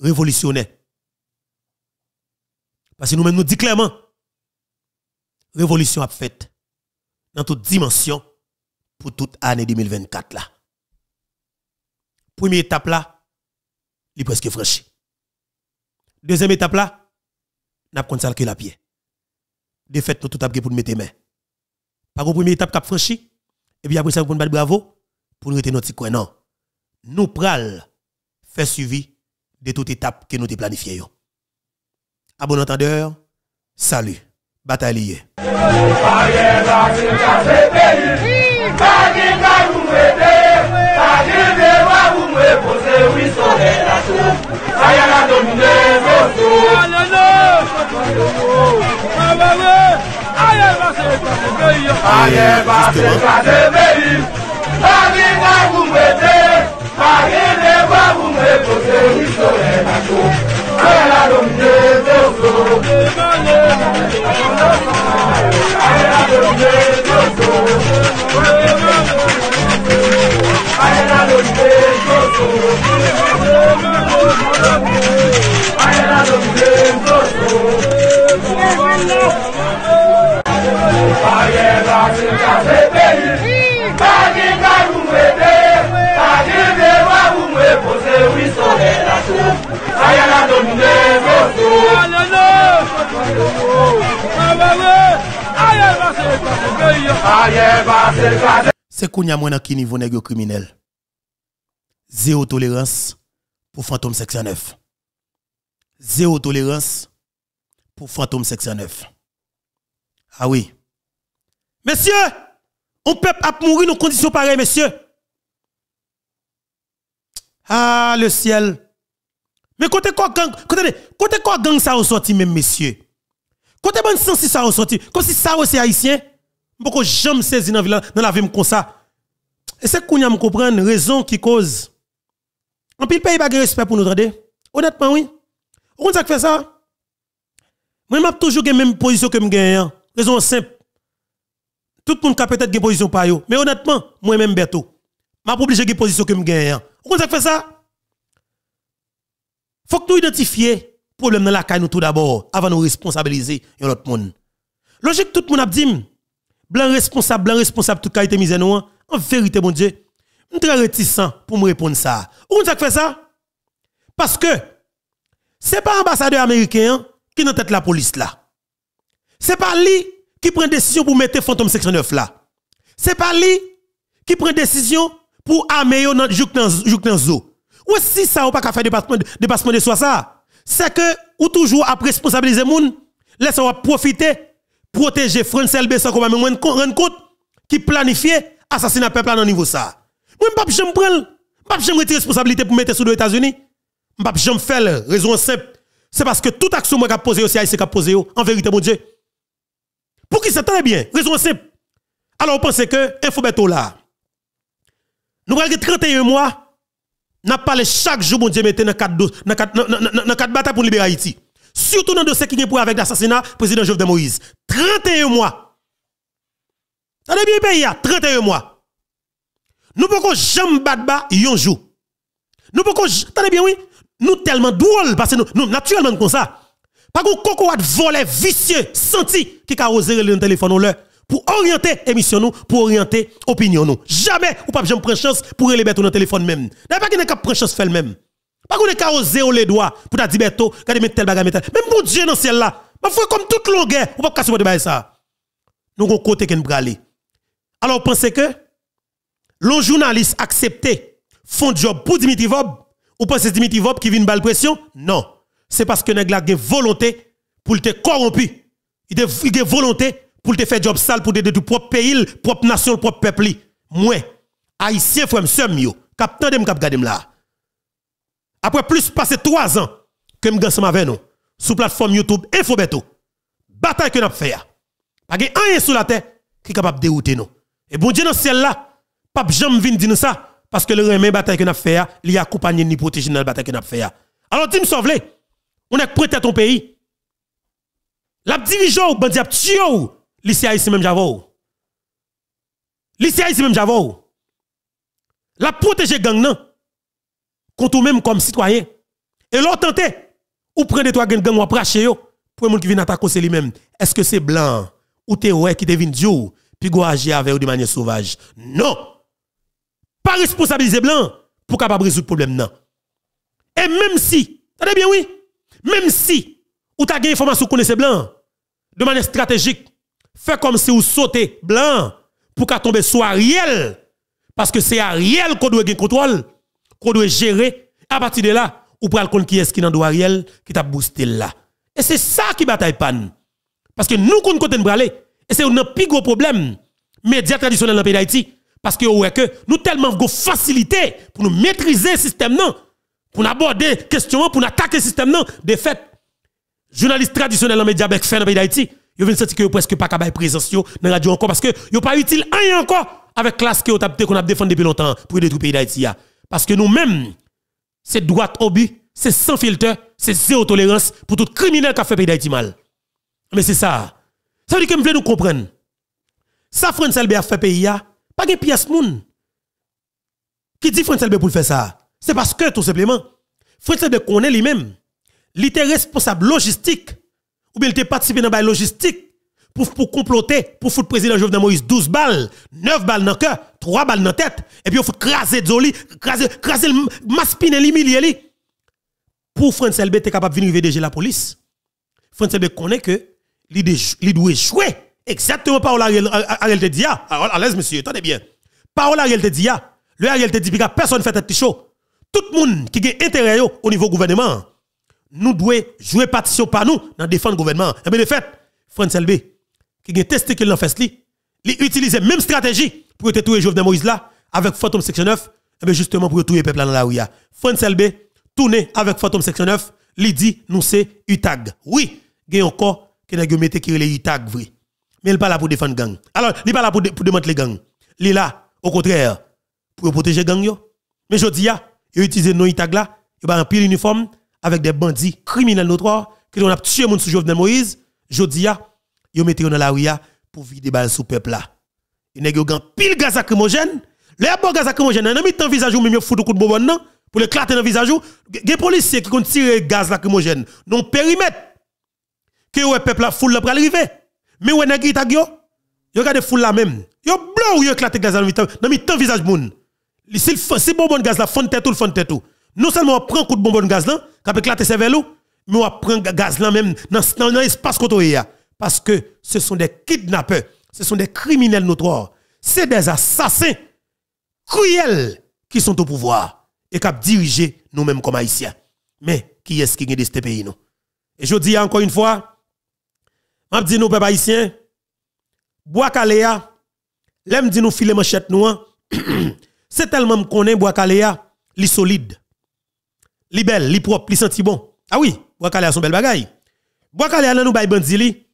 Révolutionnaire. Parce que nous même nous disons clairement, révolution a faite dans toute dimension pour toute année 2024 là. Première étape là, il est presque franchi. Deuxième étape là, n'a pas que la pierre défaite tout à pour nous mettre main. Par la première étape a franchi et eh puis après ça pour nous battre bravo pour nous retenir notre coin non. Nous pral faire suivi de toute étape que nous avons planifiée. A bon entendeur, salut, bataille. báyẹ̀ bá ṣe pàṣẹ bẹ́yì. báyẹ̀ bá ṣe pàṣẹ bẹ́yì. báyìí ká kú pété báyìí lè bá la ló ń dé tó so. báyìí la ló ń dé tó so. báyìí la ló ń dé tó so. báyìí la ló C'est qu'on y a moins dans qui niveau négo criminel. Zéro tolérance pour fantôme section 9. Zéro tolérance pour fantôme section 9. Ah oui. Messieurs, on peut mourir dans conditions pareilles, messieurs. Ah, le ciel. Mais côté quoi gang, côté, côté quoi gang ça ressorti même, messieurs. Côté bon sens si ça ressorti. Comme si ça aussi haïtien. Beaucoup jamais saisi dans la vie comme ça. Et c'est qu'on y a comprendre raison qui cause. En pile pays pas de respect pour nous entendre. Honnêtement oui. On ça fait ça. Moi m'a toujours la même position que me gagne. Hein. Raison simple. Tout le monde a peut-être une position par Mais honnêtement, moi-même, n'ai pas obligé de position que je gagne. Hein. Vous comprenez fait ça? Faut que nous identifions le problème dans la caille tout d'abord, avant de nous responsabiliser l'autre monde. Logique, tout le monde a dit, blanc responsable, blanc responsable, tout qualité misère nous, hein. en vérité, mon Dieu, je suis très réticent pour me répondre ça. Vous comprenez fait ça? Parce que, ce n'est pas l'ambassadeur américain qui est en tête la police là. Ce n'est pas lui qui prend décision pour mettre fantôme 609 là. C'est pas lui qui prend décision pour armer dans jouk Ou si ça n'a pas qu'à faire dépassement de soi ça, c'est que ou toujours après responsabiliser moun, laisse ou profiter protéger France LB sans qu'on même rendre compte qui planifie assassinat peuple à niveau ça. Moi pas j'aime prendre, pas j'aime responsabilité pour mettre sous les États-Unis. Pas j'aime faire raison simple, c'est parce que tout action moi je posé aussi qui qu'a posé en vérité mon Dieu pour qui ça très bien, raison simple. Alors, pensez que Infobeto là, nous avons 31 mois, nous parlé chaque jour, mon Dieu, dans 4 batailles pour libérer Haïti. Surtout dans le dossier qui est pour avec l'assassinat du président Jovenel Moïse. 31 mois. Dans bien pays, 31 hein, mois. Nous ne pouvons jamais battre un jour. Nous pouvons bien oui, nous tellement drôle, parce que nous, nous naturellement comme ça. Pas qu'on coco voler vicieux, senti, qui a osé le téléphone ou pour orienter émission nous, pour orienter opinion nous. Jamais ou pas jamais prendre chance pour les dans le téléphone même. N'a pas qu'il pas prendre chance faire même. Pas qu'on est osé ou les doigts pour dire beto, regardez mettre tel bagage mettre. Même pour Dieu dans ciel là. Mais comme toute longueur, ou pas casser de ça. Nous on côté qu'on braler. Alors pensez que les journaliste accepté font job pour Dimitri Vob ou pensez Dimitri Vob qui vient balle pression Non c'est parce que nèg la une volonté pour te corrompu. Il a volonté pour te faire job sale pour te détruire propre pays, propre nation, propre peuple. Moi, haïtien frère seul mio, capitaine tande cap garder là. Après plus passer trois ans que me ensemble avec nous sur plateforme YouTube Infobeto. Bataille que n'a fait. Pas gain rien sur la terre qui capable dérouter nous. Et bon Dieu dans ciel là, pas jamais vinn dire ça parce que le remède bataille que nous fait, il accompagne ni protéger dans la bataille que nous fait. Alors dis-moi on est prêt à ton pays. La dirigeant, bandit à tué, lycée ici même j'avoue. Lycée ici même j'avoue. La protéger gang non. Contre même comme citoyen. Et l'autre tenté, ou prenez toi gang gang ou pracher yo. Pour les qui viennent attaquer c'est lui-même. Est-ce que c'est blanc ou t'es ouais qui devine Dieu puis go agir avec eux de manière sauvage? Non. Pas responsabiliser blanc pour capable résoudre le problème non. Et même si, t'as bien oui, même si ou t'as gagné information connais, connaissez blanc, de manière stratégique, fais comme si vous sautez blanc pour qu'à tombe sur Ariel. Parce que c'est Ariel qu'on doit gagner contrôle, qu'on doit gérer. À partir de là, ou le compte qui est qui dans Ariel, qui t'a boosté là. Et c'est ça qui bataille panne. Parce que nous, qu'on compte braler, et c'est un plus gros problème, médias traditionnels dans le pays d'Haïti. Parce que, ouais, que nous tellement go facilité pour nous maîtriser le système, non? pour aborder question, pour attaquer le système, non, de fait, journalistes traditionnels en médias fait dans le pays d'Haïti, ils viennent sentir que presque pas capable présence dans la radio encore parce que a pas utile rien encore avec classe que tapé qu'on a défendu depuis longtemps pour détruire le pays d'Haïti parce que nous-mêmes c'est droite au but, c'est sans filtre, c'est zéro tolérance pour tout criminel qui a fait pays d'Haïti mal. Mais c'est ça. Ça veut dire que voulez nous comprendre. Ça France Albert a fait pays pas de pièce monde. qui dit France Albert pour faire ça. C'est parce que, tout simplement, Fritz de connaît lui-même, il était responsable logistique, ou bien il était participé dans la logistique pour, pour comploter, pour foutre le président Jovenel Moïse 12 balles, 9 balles dans le cœur, 3 balles dans la tête, et puis il faut craser Zoli, craser, craser Maspine, l'humilier. Pour France LB, était capable de venir VDG la police. François LB connaît que il doit jouer exactement par Ariel te dit. Ah, à l'aise, monsieur, attendez bien. Par Ariel te dit, ah, le Ariel te dit, personne ne fait petit show tout le monde qui a intérêt au niveau gouvernement, nous devons jouer partition par nous dans défendre le gouvernement. Et eh bien, de fait, France LB, qui a testé en fait Il utilise la même stratégie pour tuer Jovenel Moïse là, avec Phantom Section 9, et eh bien justement pour tuer le peuple dans la rue. France LB, tourné avec Phantom Section 9, Il dit, nous c'est UTAG. Oui, il y a encore qui a été qui est UTAG, vrai. Mais il n'est pas là pour défendre gang. Alors, il n'est pas là pour, démanteler gang. Il est là, au contraire, pour protéger gang yo. Mais je dis, ils utilisent nos itagla, là, ils un pile uniforme avec des bandits criminels notoires qui ont tué mon sous Jovenel Moïse. Jodia, ils yon dans la rue pour vider balles sous peuple là. Ils yon un pile gaz lacrymogène. Les bon gaz lacrymogène, nan mis tan visage ou même foutu coup de bobon non pour clater dans visage ou des policiers qui ont tiré gaz lacrymogène non périmètre que le peuple la foule pour arriver. Mais ou nèg itag yo, yo gade foule la même. Yo blow yo éclater gaz dans nan tan visage moun si, le bonbon gaz la fond tête le fond tête tout. Non seulement on prend coup de bonbon gaz là, qui éclaté e ses vélos, mais on prend gaz là même dans, l'espace l'espace Parce que ce sont des kidnappeurs, ce sont des criminels notoires, c'est des assassins cruels qui sont au pouvoir et qui dirigent nous-mêmes comme Haïtiens. Mais qui est-ce qui vient de ce pays nous? Et je dis encore une fois, je dis nous, peuple haïtien, bois calea, hein. l'aime dit nous filer manchette nous, hein. C'est tellement que connais Boakalea, li solide. Li belle, li propre, li senti bon. Ah oui, Boakalea son belle bagaille. Boakalea nan nous bay bandi li.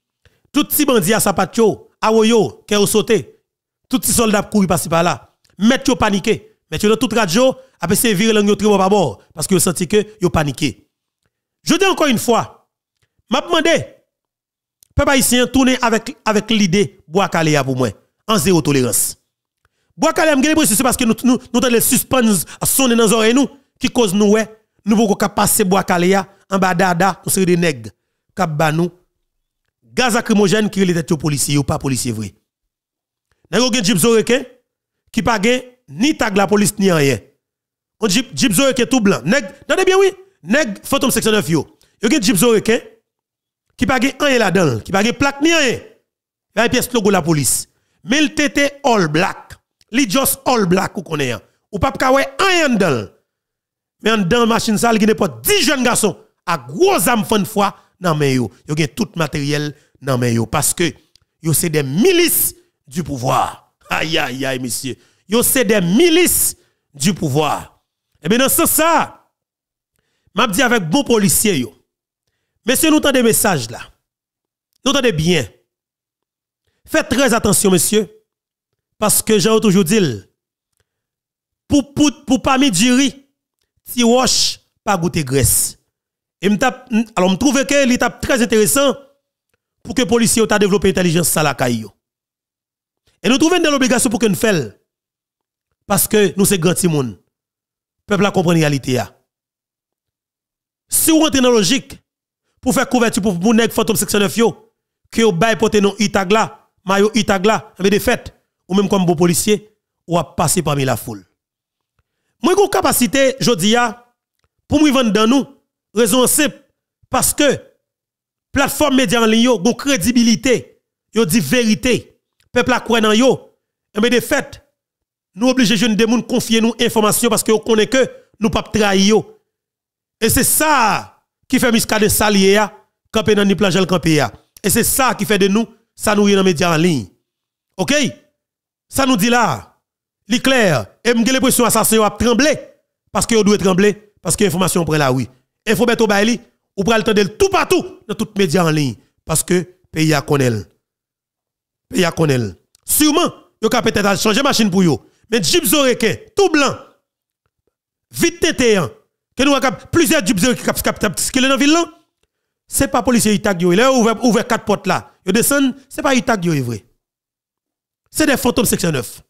Tout si bandi a sapat yo, oyo ke ont sauté. Tout si soldat couru par par là. Met yo paniqué. Ah, ben, Met yo dans toute radio, après c'est viré lang yo tribo pas bord parce que yo senti que yo paniqué. Je dis encore une fois, m'a demandé peuple haïtien tourner avec avec l'idée Boakalea pour moi en zéro tolérance. Bois calme, c'est parce que nous nous nous avons les suspens sonner dans nos oreilles nous qui cause nous ouais, nous pouvons pas passer bois calme en bas dada, on serait des nègres cap ba nous. Gaz acrymogène qui les au policiers ou pas policiers vrai. Nègre gen jeep zoreke qui pas gen ni tag la police ni rien. On jeep jeep zoreke tout blanc. Nèg, attendez bien oui, nèg fantôme 69 yo. Yo gen jeep zoreke qui pas gen rien là-dedans, qui pas gen plaque ni rien. La pièce logo la police. Mais il tété all black li just all black ou connaît ou pape ka an un handle mais en dans machine sale qui n'est pas 10 jeunes garçons à gros âme fin de foi dans main yo yo gen tout matériel dans main yo parce que yo c'est des milices du pouvoir aïe aïe aïe monsieur yo c'est des milices du pouvoir et ben, bien dans ce sens ça m'a avec bon policier yo monsieur nous des messages là nous des bien faites très attention monsieur parce que j'ai toujours dit, pour, pour, pour pas mettre du riz, si roche, pas goûter graisse. Et alors, je trouve que est très intéressant pour que les policiers ta développé l'intelligence à la Et nous trouvons une obligation pour que nous fassions. Parce que nous sommes grands monde. Le peuple a compris la réalité. Si vous rentrez dans la logique, pour faire couverture pour vous, vous n'êtes pas 69 que vous bail porter non itagla, maillot itagla, mais des fêtes ou même comme beau policier, ou à passer parmi la foule. Moi, j'ai capacité, je dis, pour me vendre dans nous, raison simple, parce que plateforme média en ligne, une crédibilité, yo dit vérité, peuple a croit dans yo, et eh de fait, nous obligeons jeunes de nous confier nous informations parce que on connaît que nous pas trahir Et c'est ça qui fait de salier dans ni plage Et c'est ça qui fait de nous ça nous dans médias en ligne. OK ça nous dit là, l'éclair, clair, et j'ai l'impression assassin a tremblé parce que doit trembler parce que information prend là oui. Et faut mettre au bail ou temps de tout partout dans toutes médias en ligne parce que pays a connaît. Pays a connaît. Sûrement, yon ka peut-être changer machine pour yon, Mais Jib Zorekin, tout blanc, vite yon, hein. que nous plusieurs Jib qui qui cap ce qu'il est dans ville là. C'est pas policier Itagio, yo, il a ouvert ouvert quatre portes là. Il descend, c'est pas yon yo vrai c'est des fantômes section 9.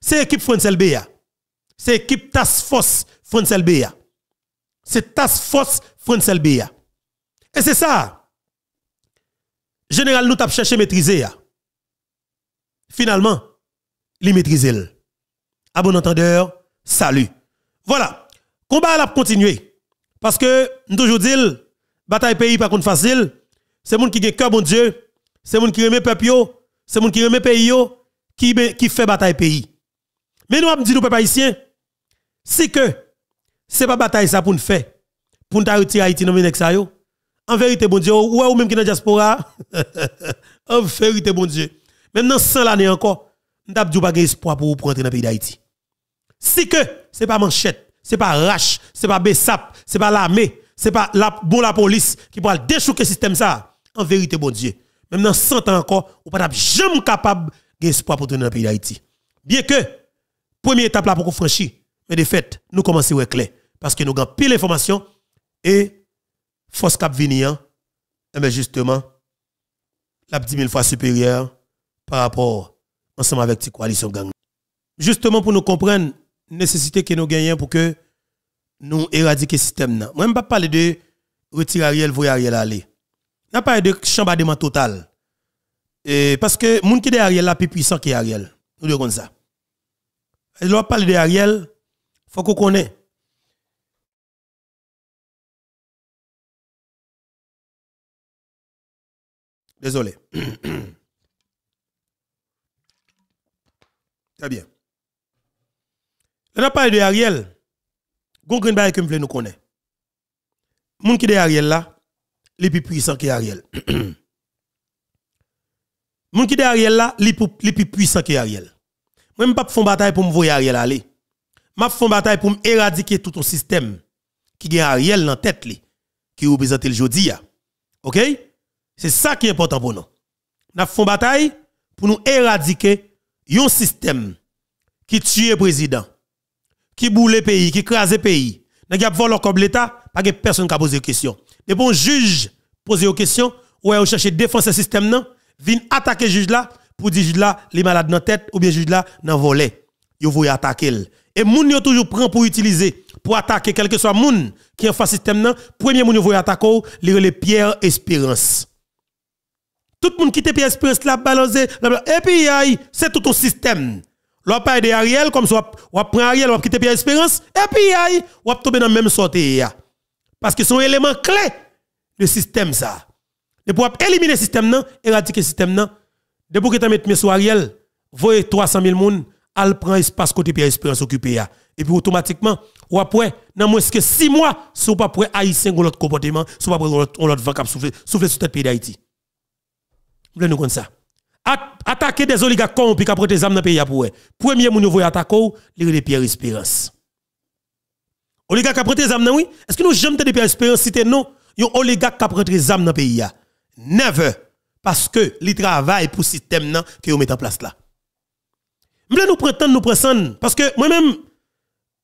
C'est l'équipe France LBA. C'est l'équipe Task Force France LBA. C'est Task Force France LBA. Et c'est ça. Général, nous avons cherché à maîtriser. Finalement, il maîtrise. À bon entendeur, salut. Voilà. Combat à continuer. Parce que, nous toujours dit, bataille pays pas facile. C'est monde qui a cœur, bon Dieu. C'est monde qui remet peuple c'est monde qui remet pays qui fait bataille pays. Mais nous avons dit nous peuple haïtien, si que c'est pas bataille ça pour nous faire, pour nous retirer Haïti dans En vérité bon Dieu, ou ou même qui dans diaspora, en vérité bon Dieu. Même dans 100 l'année encore, nous avons dit pas espoir pour vous prendre dans le pays d'Haïti. Si que c'est pas manchette, c'est pas rache, c'est pas besap, c'est pas l'armée, c'est pas la bon police qui pourra déchouquer système ça. En vérité bon Dieu même dans 100 ans encore, ou pas jamais capable espoir pour le pays d'Haïti. Bien que, première étape là pour franchir, mais de fait, nous commençons à clair. Parce que nous avons pile d'informations et force cap venir, hein. eh mais justement, la 10 000 fois supérieure par rapport ensemble avec la coalition gang. Justement, pour nous comprendre la nécessité que nous gagnons pour que nous éradiquions le système. Moi, je ne pas parler de retirer Ariel, voyez Ariel aller n'a pas de chambardement total. Et parce que monde qui est Ariel la plus puissant que Ariel. Nous dirons ça. Lorsqu'on parle de Ariel, faut qu'on connaisse Désolé. Très bien. On a de Ariel. Gon grand que nous connaît. Moun qui de Ariel là, les plus puissants que Ariel. Mon qui Ariel là, les plus puissants que Ariel. Moi, je ne pas faire bataille pour me voir Ariel aller. Ma fais bataille pour éradiquer tout un système qui a Ariel dans la tête, qui représente le jeudi. OK? C'est ça qui est important pour nous. Nous font bataille pour nous éradiquer un système qui tue le président, qui boule le pays, qui crase le pays. Nous avons volé comme l'État, pas que personne qui a posé question. Et bons juges pose aux questions, ou cherchent à défense ce système, non, viennent attaquer juge là, pour dire juge là, les malades dans la tête, ou bien juge là, dans le volet. Ils vont attaquer. Et moun yo toujours prend pour utiliser, pour attaquer quel que soit moun qui est en face système, non, premier moun yo attaquer, les, les Pierre Espérance. Tout le monde qui était Pierre Espérance l'a balance, et puis c'est tout un système. L'on parle de Ariel, comme ça, on prend Ariel, on quitte Pierre Espérance, et puis on tombe dans la même santé. Parce que sont un élément clé du système ça. Et pour éliminer le système, éradiquer le système, de depuis que tu mis sur Ariel, voyez 300 000 personnes, al prennent espace côté Pierre Espérance occupé. Et puis automatiquement, ou après, dans moins que 6 mois, si pas prêt haïtien ou l'autre comportement, si pas prêt ou l'autre vent qui souffler, sous sur pays d'Haïti. Vous nous comme ça. Attaquer des oligarques corrompus qui prennent des armes dans le pays pour eux. Premier moun a attaquer, les Pierre Espérance. Oligak qui a prêté zam oui. Est-ce que nous te des espérance cité non Yon oligak qui a prêté zam dans pays ya. Never parce que li travail pour système nan que met en place là. M'le nous prétendre nous pressons parce que moi-même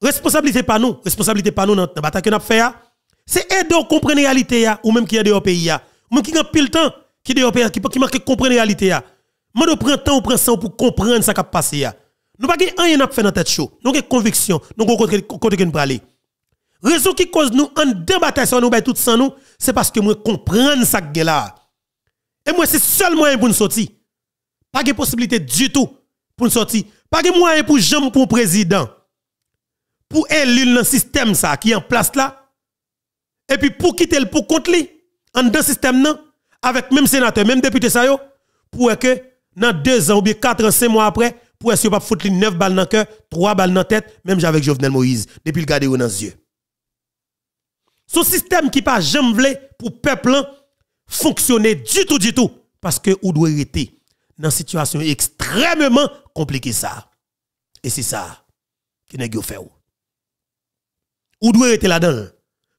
responsabilité pas nous, responsabilité pas nous dans la bataille que nous fait c'est aider à comprendre la réalité ou même qui est dehors pays ya. Ou même qui a pile temps qui dehors pays qui qui manque comprendre la réalité ya. Moi nous nous ou pour comprendre ça qui a passé ya. Nous pas rien n'a fait dans tête chaud. Nous avons conviction, nous avons côté que nous Raison qui cause nous en deux sur nous nous, ben, tout sans nous, c'est parce que moi comprends ça que là. Et moi, c'est seul moyen pour nous sortir. Pas de possibilité du tout pour nous sortir. Pas de moyen pour jamais pour président. Pour dans le système ça qui est en place là. Et puis pour quitter le pour contre lui, en deux système non, avec même sénateur, même député ça pour que dans deux ans ou bien quatre ans, cinq mois après, pour que pas foutre 9 balles dans le cœur, trois balles dans la tête, même avec Jovenel Moïse, depuis le garder dans les yeux. Ce système qui pas jamais pour peuple fonctionner du tout, du tout. Parce que vous doit être dans une situation extrêmement compliquée. Ça. Et c'est ça qui nous fait. Ou doit être là-dedans.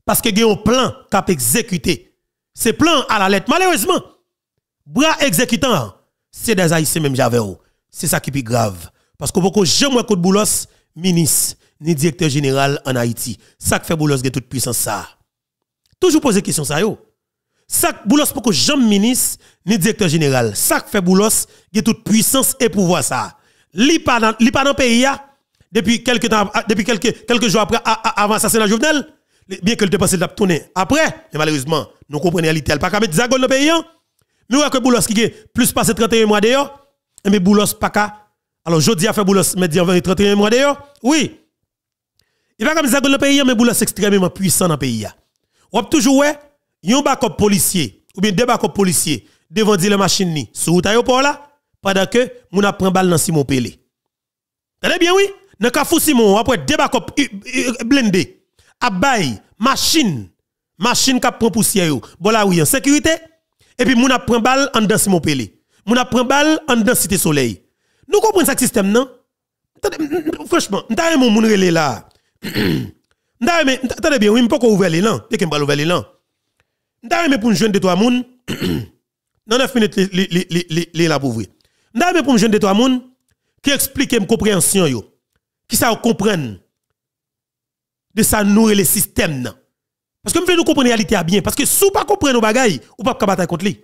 Parce que vous un plan qui a exécuté. Ce plan à la lettre, malheureusement, bras exécutant, c'est des Haïtiens même j'avais. C'est ça qui est grave. Parce que beaucoup jamais de boulos, ministre, ni directeur général en Haïti. Ça qui fait boulos de toute puissance ça. Toujours poser question ça yo. Sak Boulos pour que jamais ministre ni directeur général. Sak fait Boulos qui toute puissance et pouvoir ça. Li pas dans li pays depuis quelques ah, depuis quelques quelques jours après ah, ah, avant l'assassinat journal bien que le passé l'a tourné. Après, malheureusement, nous comprenons réalité, pas qu'à mettre zagol dans pays. Hein. Mais que Boulos qui est plus passé 31 mois et eh, mais Boulos pas qu'à alors jodi a fait Boulos mais et 31 mois d'ailleurs Oui. Il pas comme zagol dans pays hein, mais Boulos extrêmement puissant dans le pays. On toujours ouais, yon backup policier ou bien deux backup policiers devant dire la machine ni sous l'aéroport là pendant que mon a prend balle dans Simon Pelé. Tenez bien oui, dans kafou Simon après deux backup euh, euh, blindé à machine machine qui prend poussière yo. Bon là oui en sécurité et puis mouna a prend balle en dans Simon Pelé. Mon a prend balle en dans Cité Soleil. Nous comprenons ce système non Franchement, pas un moun relé là. mais attendez bien, oui, je pas ouvert l'élan. Dès que je ouvert l'élan. Je mais pour une jeune de trois moun, dans 9 minutes, les là pour les Je mais pour une jeune de trois moun, qui explique une compréhension, yo, qui ça comprendre de ça nourrir le système. Parce que nous comprendre la réalité bien. Parce que si vous ne comprenez pas nos bagailles, vous ne pas battre contre lui.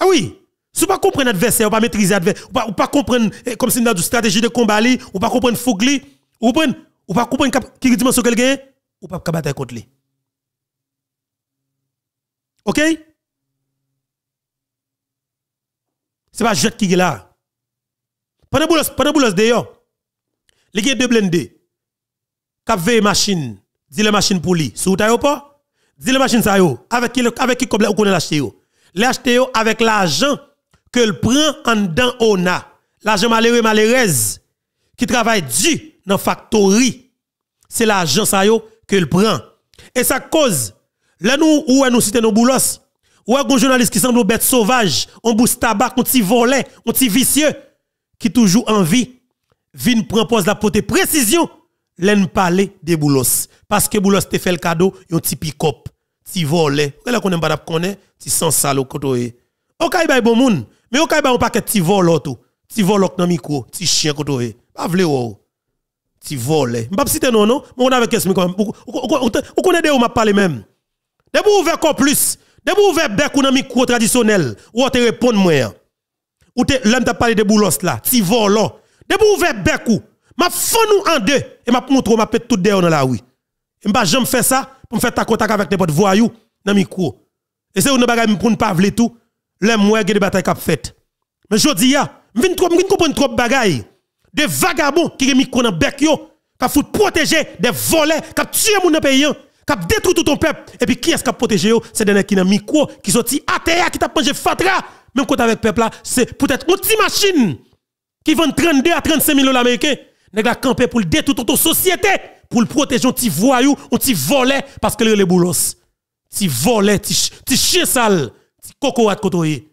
Ah oui, si ne comprenez pas l'adversaire, vous ne pas maîtriser l'adversaire, vous pas comprendre eh, comme si une stratégie de combat, vous ne pas comprendre Fougli, vous comprenez ou pas comprendre qui dit dimension quelqu'un quelqu'un ou pas battre contre lui. OK C'est pas jet qui est là. Pendant boulos, pendant boulos d'ailleurs. Les gars de blindé. Cap veille machine, dis la machine pour lui, sous ta pas Dis la machine ça yo, avec qui avec qui comme on l'acheter yo. L'acheter yo avec l'argent que le prend en dedans on a. L'argent malheureux malheureuse qui travaille dur dans factory. C'est l'agence ça yo que le prend. Et sa cause là nous où nous c'était nos boulos. Ou un journaliste qui semble bête sauvage, on bousse tabac, on petit volet, on petit vicieux qui toujours en vie vient prendre pose la portée précision l'en parler des boulos parce que boulos te fait le cadeau un petit pick-up petit volet là qu'on aime pas connaît petit sans au côté OK bay bon moun mais OK bay on paquet petit volet tout petit volet dans micro petit chien côté pas vle ou oh ti volé. M'pap citer non non, mais on avec qu'est-ce quand On connaît de ou m'a parlé même. Dès vous ouvert quoi plus, dès vous ouvert bec ou dans micro traditionnel, ou t'es répondre moi. Hein. Ou t'es, l'homme t'a parlé de boulos là, ti volant. Dès vous ouvert bec ou m'a fond en deux et m'a montre m'a pète tout derrière dans la rue. M'pa jamais faire ça pour me faire ta contact avec n'importe voyou dans micro. Et c'est une bagaille pour ne pas vle tout. L'aime moi des batailles qu'a faite, Mais je dis, ah, je viens comprendre trop de bagailles. Des vagabonds qui ont mis dans le bec, qui ont protéger des volets, qui ont tué mon paysan pays, qui ont détruit tout ton peuple. Et puis qui est-ce qui a protégé C'est des gens qui ont micro, qui sont à terre, qui ont mangé fatra. Même quand avec peuple là, c'est peut-être une petite machine qui vend 32 à 35 000 dollars américains. Nèg la camper pour détruire toute société, pour le protéger un petit voyou, un petit volet parce que les boulos. Ti volet, ti ti chien sale, ti à kotoye.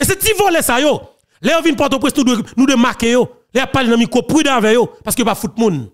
Et c'est ti volet ça yo. Là on vient au presse, nous de marquer yo les parlent dans micro prudent avec eux parce que pas foutre monde